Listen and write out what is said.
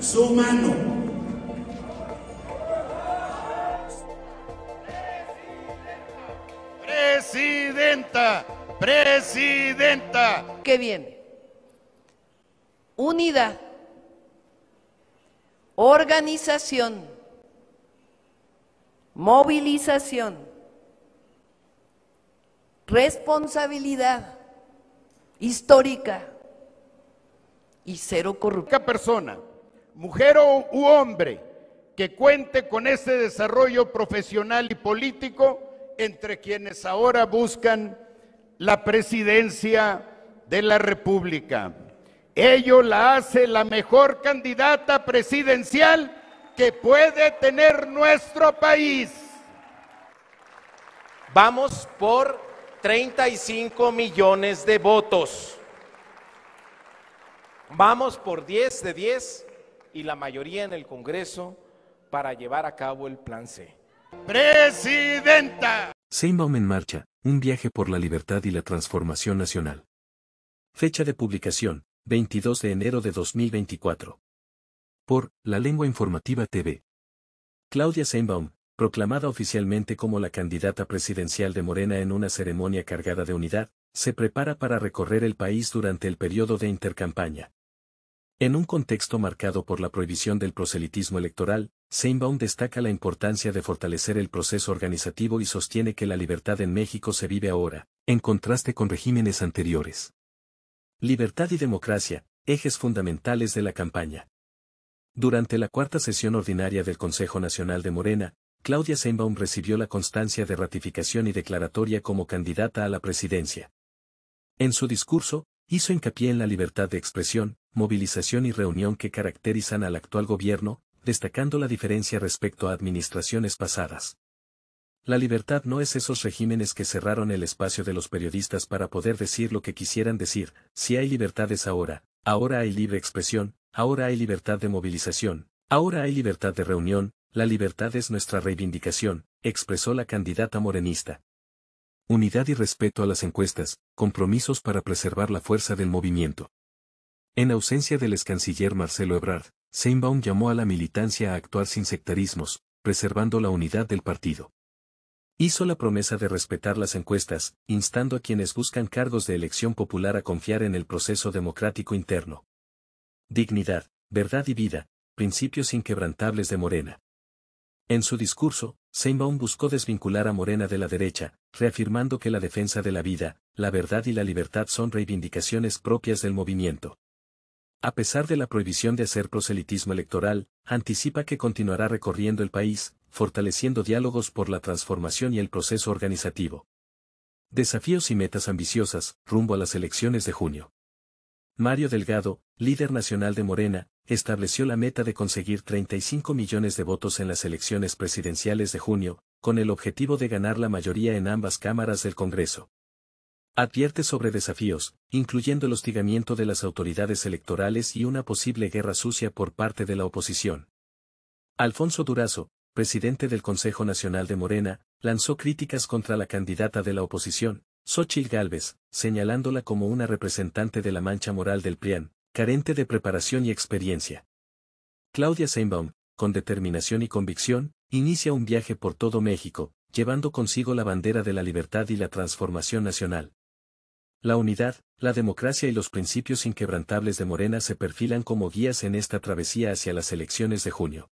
su mano. Presidenta, presidenta. ¿Qué bien! Unidad, organización, movilización, responsabilidad histórica y cero corrupción. persona mujer u hombre, que cuente con ese desarrollo profesional y político entre quienes ahora buscan la presidencia de la República. Ello la hace la mejor candidata presidencial que puede tener nuestro país. Vamos por 35 millones de votos. Vamos por 10 de 10 y la mayoría en el Congreso para llevar a cabo el plan C. Presidenta. Seinbaum en marcha, un viaje por la libertad y la transformación nacional. Fecha de publicación, 22 de enero de 2024. Por La Lengua Informativa TV. Claudia Seinbaum, proclamada oficialmente como la candidata presidencial de Morena en una ceremonia cargada de unidad, se prepara para recorrer el país durante el periodo de intercampaña. En un contexto marcado por la prohibición del proselitismo electoral, Seinbaum destaca la importancia de fortalecer el proceso organizativo y sostiene que la libertad en México se vive ahora, en contraste con regímenes anteriores. Libertad y democracia, ejes fundamentales de la campaña. Durante la cuarta sesión ordinaria del Consejo Nacional de Morena, Claudia Seinbaum recibió la constancia de ratificación y declaratoria como candidata a la presidencia. En su discurso, hizo hincapié en la libertad de expresión, movilización y reunión que caracterizan al actual gobierno, destacando la diferencia respecto a administraciones pasadas. La libertad no es esos regímenes que cerraron el espacio de los periodistas para poder decir lo que quisieran decir, si hay libertades ahora, ahora hay libre expresión, ahora hay libertad de movilización, ahora hay libertad de reunión, la libertad es nuestra reivindicación, expresó la candidata morenista. Unidad y respeto a las encuestas, compromisos para preservar la fuerza del movimiento. En ausencia del canciller Marcelo Ebrard, Seinbaum llamó a la militancia a actuar sin sectarismos, preservando la unidad del partido. Hizo la promesa de respetar las encuestas, instando a quienes buscan cargos de elección popular a confiar en el proceso democrático interno. Dignidad, verdad y vida, principios inquebrantables de Morena. En su discurso, Seinbaum buscó desvincular a Morena de la derecha, reafirmando que la defensa de la vida, la verdad y la libertad son reivindicaciones propias del movimiento a pesar de la prohibición de hacer proselitismo electoral, anticipa que continuará recorriendo el país, fortaleciendo diálogos por la transformación y el proceso organizativo. Desafíos y metas ambiciosas, rumbo a las elecciones de junio. Mario Delgado, líder nacional de Morena, estableció la meta de conseguir 35 millones de votos en las elecciones presidenciales de junio, con el objetivo de ganar la mayoría en ambas cámaras del Congreso. Advierte sobre desafíos, incluyendo el hostigamiento de las autoridades electorales y una posible guerra sucia por parte de la oposición. Alfonso Durazo, presidente del Consejo Nacional de Morena, lanzó críticas contra la candidata de la oposición, Xochil Gálvez, señalándola como una representante de la mancha moral del PRIAN, carente de preparación y experiencia. Claudia Seinbaum, con determinación y convicción, inicia un viaje por todo México, llevando consigo la bandera de la libertad y la transformación nacional. La unidad, la democracia y los principios inquebrantables de Morena se perfilan como guías en esta travesía hacia las elecciones de junio.